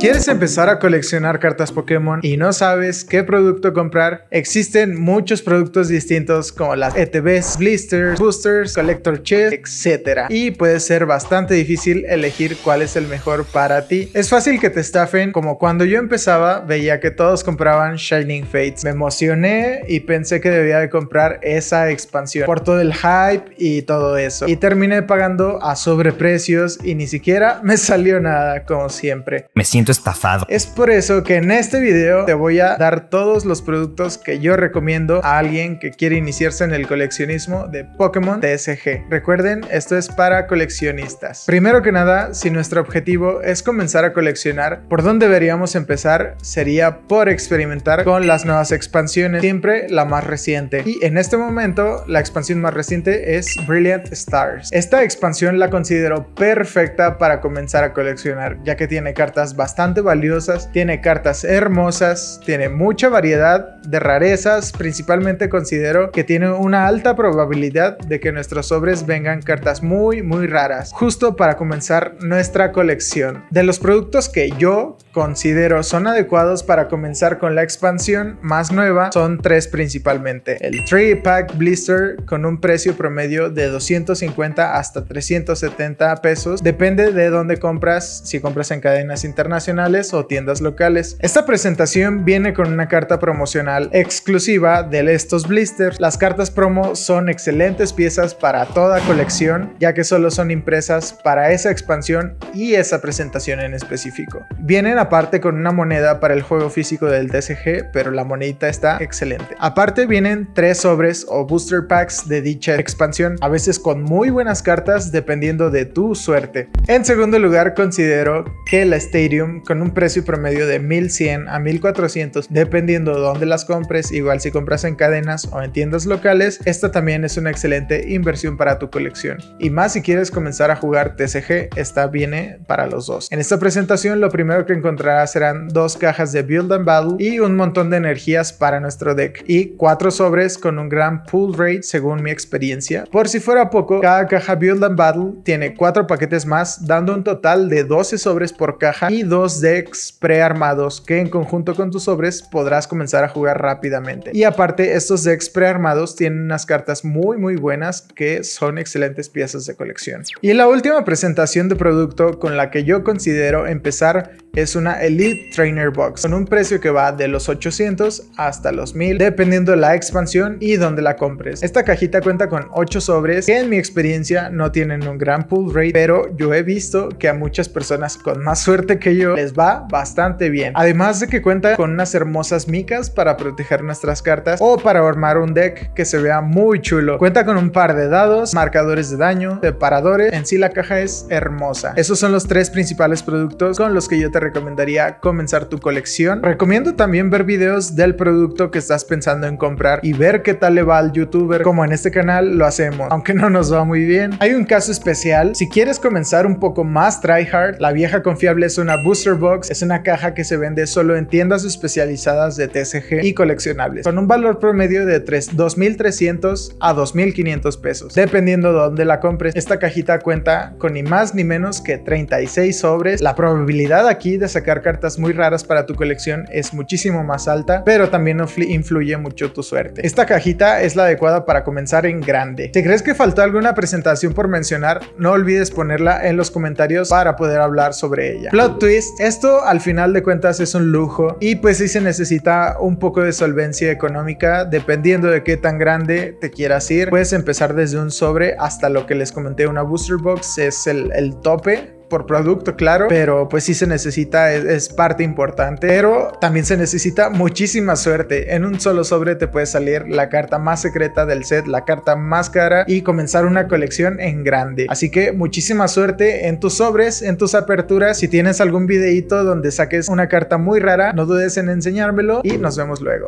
¿Quieres empezar a coleccionar cartas Pokémon y no sabes qué producto comprar? Existen muchos productos distintos como las ETBs, blisters, boosters, collector Chests, etc. Y puede ser bastante difícil elegir cuál es el mejor para ti. Es fácil que te estafen, como cuando yo empezaba veía que todos compraban Shining Fates. Me emocioné y pensé que debía de comprar esa expansión por todo el hype y todo eso. Y terminé pagando a sobreprecios y ni siquiera me salió nada como siempre. Me siento estafado. Es por eso que en este video te voy a dar todos los productos que yo recomiendo a alguien que quiere iniciarse en el coleccionismo de Pokémon TSG. Recuerden, esto es para coleccionistas. Primero que nada, si nuestro objetivo es comenzar a coleccionar, ¿por dónde deberíamos empezar? Sería por experimentar con las nuevas expansiones, siempre la más reciente. Y en este momento, la expansión más reciente es Brilliant Stars. Esta expansión la considero perfecta para comenzar a coleccionar, ya que tiene cartas bastante valiosas, tiene cartas hermosas, tiene mucha variedad de rarezas, principalmente considero que tiene una alta probabilidad de que nuestros sobres vengan cartas muy muy raras, justo para comenzar nuestra colección. De los productos que yo considero son adecuados para comenzar con la expansión más nueva son tres principalmente. El 3-pack blister con un precio promedio de 250 hasta 370 pesos, depende de dónde compras, si compras en cadenas internacionales o tiendas locales. Esta presentación viene con una carta promocional exclusiva de estos blisters. Las cartas promo son excelentes piezas para toda colección, ya que solo son impresas para esa expansión y esa presentación en específico. Vienen a aparte con una moneda para el juego físico del TCG, pero la monedita está excelente. Aparte vienen tres sobres o booster packs de dicha expansión, a veces con muy buenas cartas dependiendo de tu suerte. En segundo lugar considero que la Stadium con un precio promedio de 1100 a 1400 dependiendo de dónde las compres, igual si compras en cadenas o en tiendas locales, esta también es una excelente inversión para tu colección. Y más si quieres comenzar a jugar TCG, esta viene para los dos. En esta presentación lo primero que encontré serán dos cajas de Build and Battle y un montón de energías para nuestro deck y cuatro sobres con un gran pull rate según mi experiencia. Por si fuera poco, cada caja Build and Battle tiene cuatro paquetes más dando un total de 12 sobres por caja y dos decks prearmados que en conjunto con tus sobres podrás comenzar a jugar rápidamente. Y aparte estos decks prearmados tienen unas cartas muy muy buenas que son excelentes piezas de colección. Y la última presentación de producto con la que yo considero empezar es una Elite Trainer Box con un precio que va de los 800 hasta los 1000 dependiendo de la expansión y donde la compres. Esta cajita cuenta con 8 sobres que en mi experiencia no tienen un gran pull rate pero yo he visto que a muchas personas con más suerte que yo les va bastante bien. Además de que cuenta con unas hermosas micas para proteger nuestras cartas o para armar un deck que se vea muy chulo. Cuenta con un par de dados, marcadores de daño, separadores. En sí la caja es hermosa. Esos son los tres principales productos con los que yo recomendaría comenzar tu colección. Recomiendo también ver videos del producto que estás pensando en comprar y ver qué tal le va al youtuber, como en este canal lo hacemos, aunque no nos va muy bien. Hay un caso especial, si quieres comenzar un poco más tryhard, la vieja confiable es una booster box, es una caja que se vende solo en tiendas especializadas de tsg y coleccionables, con un valor promedio de 3, 2.300 a 2.500 pesos, dependiendo de dónde la compres. Esta cajita cuenta con ni más ni menos que 36 sobres, la probabilidad aquí de sacar cartas muy raras para tu colección es muchísimo más alta, pero también influye mucho tu suerte. Esta cajita es la adecuada para comenzar en grande. Si crees que faltó alguna presentación por mencionar, no olvides ponerla en los comentarios para poder hablar sobre ella. Plot twist, esto al final de cuentas es un lujo y pues si se necesita un poco de solvencia económica, dependiendo de qué tan grande te quieras ir, puedes empezar desde un sobre hasta lo que les comenté, una booster box es el, el tope por producto, claro, pero pues sí se necesita, es, parte importante, pero también se necesita muchísima suerte. En un solo sobre te puede salir la carta más secreta del set, la carta más cara y comenzar una colección en grande. Así que muchísima suerte en tus sobres, en tus aperturas. Si tienes algún videíto donde saques una carta muy rara, no dudes en enseñármelo y nos vemos luego.